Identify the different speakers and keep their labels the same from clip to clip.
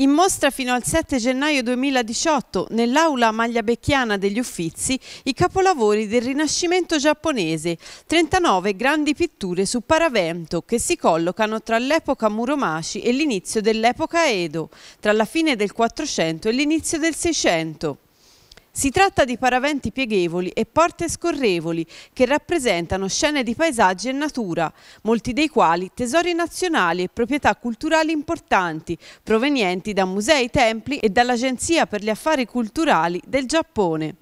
Speaker 1: in mostra fino al 7 gennaio 2018 nell'aula magliabecchiana degli Uffizi i capolavori del Rinascimento giapponese, 39 grandi pitture su paravento che si collocano tra l'epoca Muromaci e l'inizio dell'epoca Edo, tra la fine del 400 e l'inizio del 600. Si tratta di paraventi pieghevoli e porte scorrevoli che rappresentano scene di paesaggi e natura, molti dei quali tesori nazionali e proprietà culturali importanti, provenienti da musei, templi e dall'Agenzia per gli Affari Culturali del Giappone.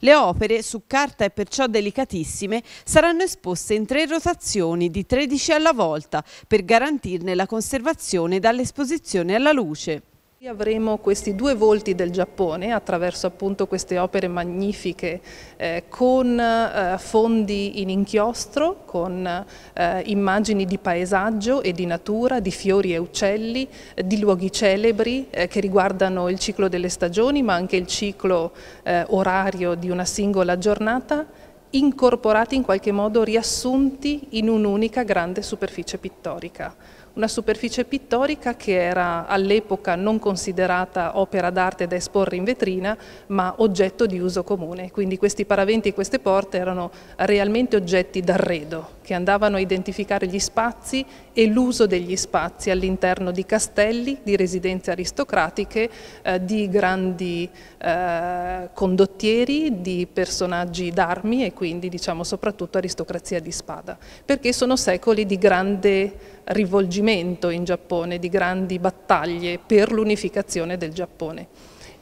Speaker 1: Le opere, su carta e perciò delicatissime, saranno esposte in tre rotazioni di 13 alla volta per garantirne la conservazione dall'esposizione alla luce.
Speaker 2: Avremo questi due volti del Giappone attraverso appunto queste opere magnifiche eh, con eh, fondi in inchiostro, con eh, immagini di paesaggio e di natura, di fiori e uccelli, eh, di luoghi celebri eh, che riguardano il ciclo delle stagioni ma anche il ciclo eh, orario di una singola giornata incorporati in qualche modo, riassunti in un'unica grande superficie pittorica una superficie pittorica che era all'epoca non considerata opera d'arte da esporre in vetrina, ma oggetto di uso comune. Quindi questi paraventi e queste porte erano realmente oggetti d'arredo, che andavano a identificare gli spazi e l'uso degli spazi all'interno di castelli, di residenze aristocratiche, eh, di grandi eh, condottieri, di personaggi d'armi e quindi diciamo soprattutto aristocrazia di spada, perché sono secoli di grande rivolgimento in Giappone, di grandi battaglie per l'unificazione del Giappone.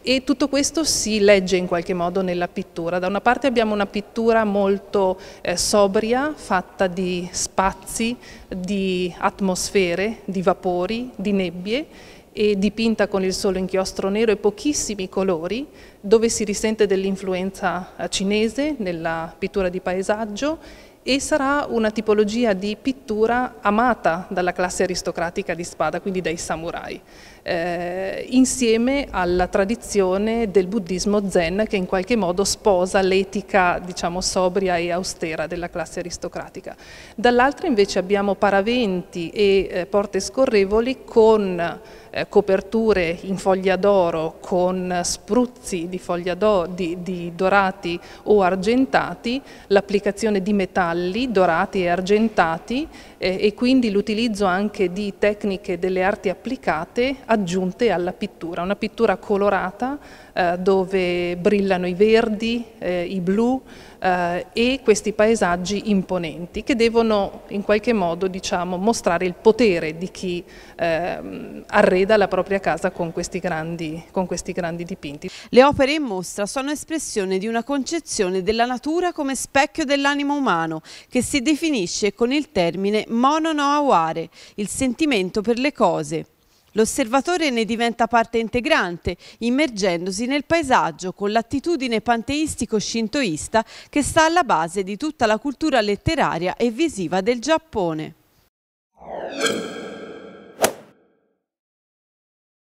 Speaker 2: E tutto questo si legge in qualche modo nella pittura. Da una parte abbiamo una pittura molto eh, sobria, fatta di spazi, di atmosfere, di vapori, di nebbie, e dipinta con il solo inchiostro nero e pochissimi colori, dove si risente dell'influenza eh, cinese nella pittura di paesaggio e sarà una tipologia di pittura amata dalla classe aristocratica di Spada, quindi dai samurai, eh, insieme alla tradizione del buddismo zen che in qualche modo sposa l'etica diciamo sobria e austera della classe aristocratica. Dall'altra invece abbiamo paraventi e eh, porte scorrevoli con eh, coperture in foglia d'oro, con spruzzi di foglia d'oro, di, di dorati o argentati, l'applicazione di metallo metalli dorati e argentati eh, e quindi l'utilizzo anche di tecniche delle arti applicate aggiunte alla pittura, una pittura colorata eh, dove brillano i verdi, eh, i blu, eh, e questi paesaggi imponenti che devono in qualche modo diciamo, mostrare il potere di chi eh, arreda la propria casa con questi, grandi,
Speaker 1: con questi grandi dipinti. Le opere in mostra sono espressione di una concezione della natura come specchio dell'animo umano che si definisce con il termine mononoaware, il sentimento per le cose. L'osservatore ne diventa parte integrante, immergendosi nel paesaggio con l'attitudine panteistico-shintoista che sta alla base di tutta la cultura letteraria e visiva del Giappone.